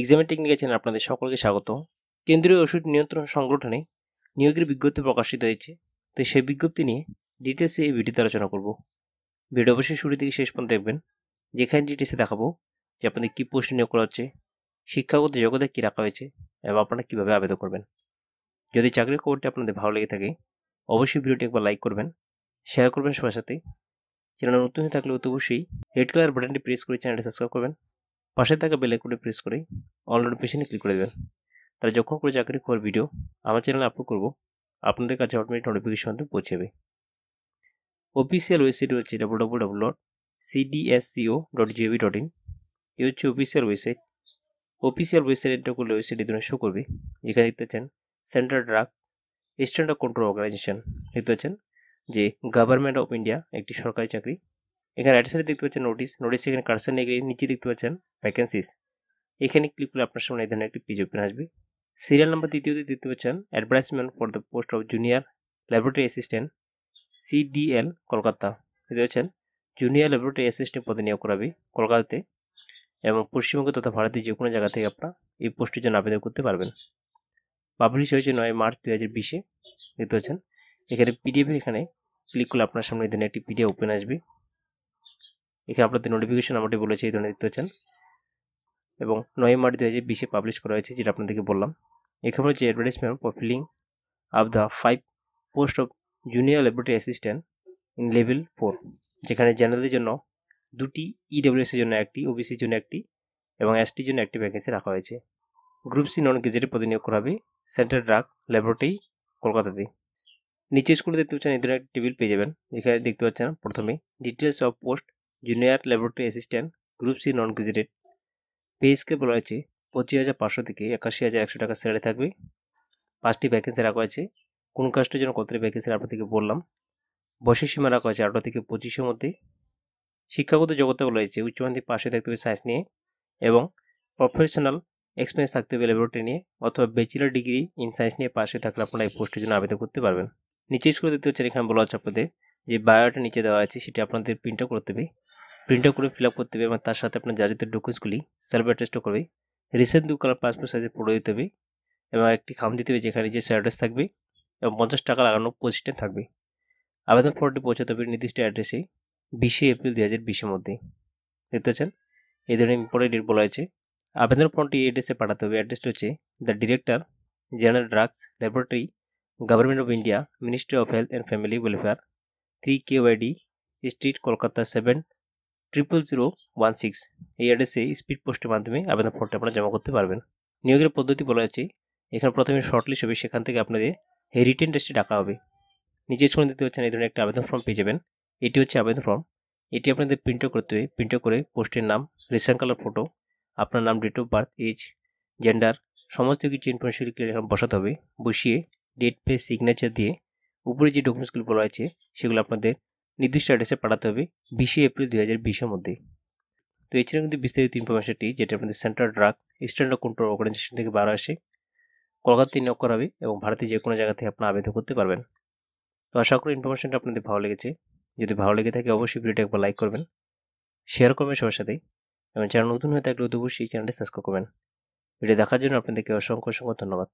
এক্সামের technical channel আপনাদের সকলকে স্বাগত কেন্দ্রীয় ওষুধ নিয়ন্ত্রণ সংগঠনে নিয়োগের বিজ্ঞপ্তি প্রকাশিত হয়েছে তো সেই বিজ্ঞপ্তি নিয়ে ডিটেলসে এই ভিডিওতে আলোচনা করব ভিডিও অবশ্যই শুরু থেকে শেষ পর্যন্ত দেখবেন যেখানে ডিটেলসে দেখাবো যে আপনাদের কী পোস্ট নিয়োগ করা হচ্ছে শিক্ষাগত যোগ্যতা কী রাখা হয়েছে এবং আপনারা কীভাবে আবেদন করবেন যদি চাকরির খবরটি আপনাদের ভালো লেগে থাকে অবশ্যই ভিডিওটি একবার লাইক করবেন শেয়ার করবেন সবার সাথে চ্যানেল নতুন হয়ে থাকলে অত অবশ্যই রেড কালার বাটনটি প্রেস করে চ্যানেলটি সাবস্ক্রাইব করবেন পাশে থাকা বেল করে প্রেস করে অল নোটিফিকেশনে ক্লিক করে দেবেন তাহলে যখন করে চাকরি খবর ভিডিও আমার চ্যানেলে আপলোড করব আপনাদের কাছে অটোমেটিক নোটিফিকেশন পৌঁছে যাবে অফিসিয়াল ওয়েবসাইট হচ্ছে double double double dot CDSCO dot GOV dot in এ হচ্ছে official website official website enter করলে ওয়েবসাইট এখানে শো করবে যেখানে দেখতে পাচ্ছেন central drug standard control organisation দেখতে পাচ্ছেন যে গভর্নমেন্ট অফ ইন্ডিয়া একটি সরকারি চাকরি এখানে রাইট সাইডে দেখতে পাচ্ছেন নোটিস নোটিস এখানে কার্সার নিয়ে গেলে নিচে দেখতে পাচ্ছেন ভ্যাকেন্সিস এখানে ক্লিক করলে আপনার সামনে এই ধরনের একটি পেজ ওপেন আসবে সিরিয়াল নাম্বার দ্বিতীয়তে দেখতে পাচ্ছেন advertisement for the post of junior laboratory assistant CDL Kolkata দেখতে পাচ্ছেন জুনিয়র ল্যাবরেটরি অ্যাসিস্ট্যান্ট পদে নিয়োগ করাবে কলকাতাতে এবং পশ্চিমবঙ্গে তথা ভারতের যে কোনো জায়গা থেকে আপনারা এই পোস্টের জন্য আবেদন করতে পারবেন পাবলিশ হয়েছে নয় মার্চ দু হাজার বিশে দেখতে পাচ্ছেন এখানে পিডিএফের এখানে ক্লিক করলে আপনার সামনে ধরনের একটি পিডিএফ ওপেন আসবে এখানে আপনাদের নোটিফিকেশন আমাকে বলেছে এই ধরনের দেখতে পাচ্ছেন এবং নয় মার্চ দু হাজার বিশে পাবলিশ করা হয়েছে যেটা আপনাদেরকে বললাম এখানে হচ্ছে advertisement for filling up the five post of junior laboratory assistant in level four যেখানে জেনারেলের জন্য দুটি ইডব্লিউএসের জন্য একটি ওবিসির জন্য একটি এবং এসটির জন্য একটি ভ্যাকেন্সি রাখা হয়েছে গ্রুপ সি নন গেজেটে প্রতিনিয়োগ করা হবে সেন্ট্রাল ড্রাগ ল্যাবরেটরি কলকাতাতে নিচে স্কুলে দেখতে পাচ্ছেন এই ধরনের একটি টেবিল পেয়ে যাবেন যেখানে দেখতে পাচ্ছেন প্রথমে details of post junior laboratory assistant group C non gazetted pay scale হয়েছে পঁচিশ হাজার পাঁচশো থেকে একাশি হাজার একশো টাকা স্যালারি থাকবে পাঁচটি ভ্যাকেন্সি রাখা হয়েছে কোন কাজটার জন্য কতটি ভ্যাকেন্সি আপনাদেরকে বললাম বয়সের সীমা রাখা হয়েছে আঠারো থেকে পঁচিশের মধ্যে শিক্ষাগত জগতে উচ্চ উচ্চমাধ্যমিক পাশে থাকতে হবে সায়েন্স নিয়ে এবং প্রফেশনাল এক্সপিরিয়েন্স থাকতে হবে ল্যাবরেটরি নিয়ে অথবা ব্যাচেলার ডিগ্রি ইন সায়েন্স নিয়ে পাশে থাকলে আপনারা এই পোস্টের জন্য আবেদন করতে পারবেন নিচে স্কুলে দেখতে হচ্ছেন এখানে বলা হচ্ছে আপনাদের যে বায়োটা নিচে দেওয়া আছে সেটা আপনাদের প্রিন্টও করতে হবে প্রিন্টও করে ফিল আপ করতে হবে এবং তার সাথে আপনার জারিতে ডকুমেন্টসগুলি সেলফ অ্যাটেস্টও করবে রিসেন্ট দু কালার পাসপোর্ট সাইজে পড়ে দিতে হবে এবং একটি খাম দিতে হবে যেখানে যে অ্যাড্রেস থাকবে এবং পঞ্চাশ টাকা লাগানো পোস্টে থাকবে আবেদন ফর্মটি পৌঁছাতে হবে নির্দিষ্ট অ্যাড্রেসে বিশে এপ্রিল দু হাজার বিশের মধ্যে দেখতে পাচ্ছেন এই ধরনের ইম্পর্টেন্ট ডেট বলা হয়েছে আবেদন ফর্মটি অ্যাড্রেসে পাঠাতে হবে অ্যাড্রেসটি হচ্ছে the director general drugs laboratory government of India ministry of health and family welfare three K YD street Kolkata seven triple zero one six এই অ্যাড্রেসে স্পিড পোস্টের মাধ্যমে আবেদন ফর্মটা আপনারা জমা করতে পারবেন নিয়োগের পদ্ধতি বলা যাচ্ছে এখানে প্রথমে শর্টলিস্ট হবে সেখান থেকে আপনাদের রিটেন টেস্টে ডাকা হবে নিজের সময় দেখতে পাচ্ছেন এই ধরনের একটা আবেদন ফর্ম পেয়ে যাবেন এটি হচ্ছে আবেদন ফর্ম এটি আপনাদের প্রিন্টও করতে হবে প্রিন্টও করে পোস্টের নাম রেশন কালার ফটো আপনার নাম date of birth age gender সমস্ত কিছু ইনফরমেশন এখন বসাতে হবে বসিয়ে ডেট পে সিগনেচার দিয়ে উপরে যে ডকুমেন্টসগুলো বলা হয়েছে সেগুলো আপনাদের নির্দিষ্ট অ্যাড্রেসে পাঠাতে হবে বিশে এপ্রিল দু হাজার বিশের মধ্যে তো এই কিন্তু বিস্তারিত ইনফরমেশনটি যেটা আপনাদের central drug standard control organisation থেকে বার আসে কলকাতা নিয়োগ করা হবে এবং ভারতের যে কোনো জায়গা থেকে আপনার আবেদন করতে পারবেন তো আশা করি ইনফরমেশনটা আপনাদের ভালো লেগেছে যদি ভালো লেগে থাকে অবশ্যই ভিডিওটা একবার লাইক করবেন শেয়ার করবেন সবার সাথে এবং চ্যানেল নতুন হয়ে থাকলে অবশ্যই চ্যানেলটি সাবস্ক্রাইব করবেন ভিডিও দেখার জন্য আপনাদেরকে অসংখ্য অসংখ্য ধন্যবাদ